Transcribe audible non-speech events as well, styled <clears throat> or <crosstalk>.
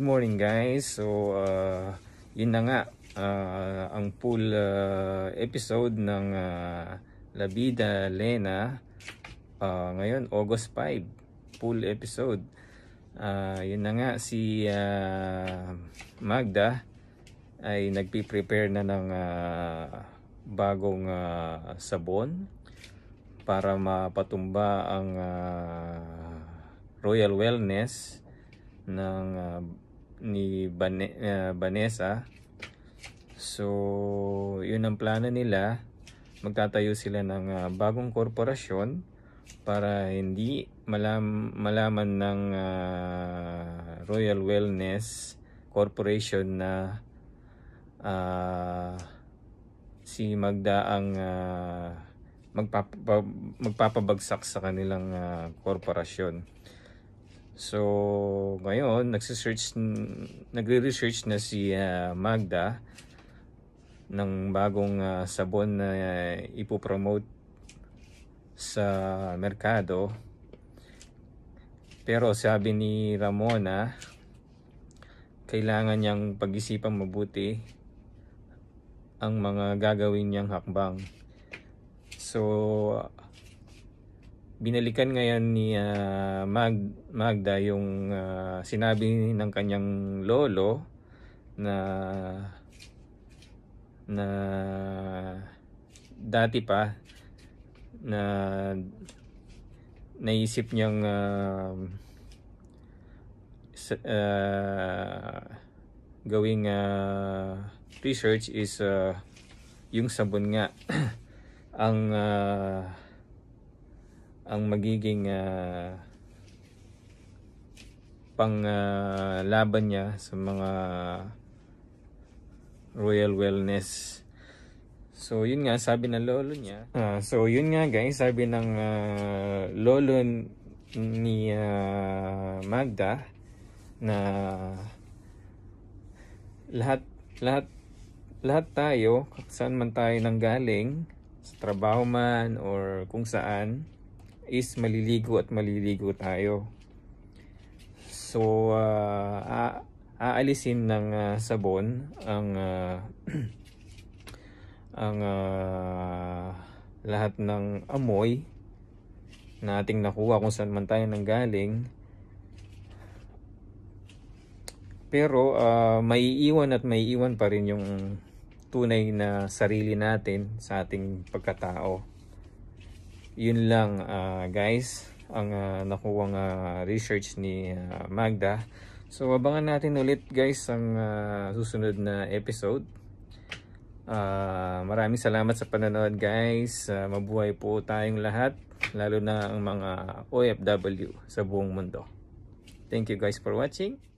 Good morning guys. So uh, yun na nga uh, ang full uh, episode ng uh, La Vida Lena uh, ngayon August 5 full episode. Uh, yun na nga si uh, Magda ay nagpi-prepare na ng uh, bagong uh, sabon para mapatumba ang uh, Royal Wellness ng uh, ni Bane uh, Vanessa. So, yun ang plano nila. Magtatayo sila ng uh, bagong korporasyon para hindi malam malaman ng uh, Royal Wellness Corporation na uh, si Magda ang uh, magpapabagsak sa kanilang uh, korporasyon. So, ngayon, nagsisearch, nagre-research na si uh, Magda ng bagong uh, sabon na uh, ipopromote sa merkado. Pero sabi ni Ramona, kailangan niyang pag-isipan mabuti ang mga gagawin niyang hakbang. So, binalikan ngayon ni uh, Mag Magda yung uh, sinabi ng kanyang lolo na na dati pa na naisip niyang uh, uh, gawing uh, research is uh, yung sabon nga <clears throat> ang uh, ang magiging uh, pang uh, laban niya sa mga Royal Wellness. So yun nga sabi ng lolo niya. Uh, so yun nga guys sabi ng uh, lolo ni uh, Magda na lahat lahat lahat tayo saan man tayo nanggaling sa trabaho man or kung saan is maliligo at maliligo tayo. So, uh, aalisin ng uh, sabon ang uh, <clears throat> ang uh, lahat ng amoy na ating nakuha kung saan man tayo nanggaling. Pero uh, maiiwan at maiiwan pa rin yung tunay na sarili natin sa ating pagkatao yun lang uh, guys ang uh, nakuwang uh, research ni uh, Magda so abangan natin ulit guys ang uh, susunod na episode uh, maraming salamat sa panonood guys uh, mabuhay po tayong lahat lalo na ang mga OFW sa buong mundo thank you guys for watching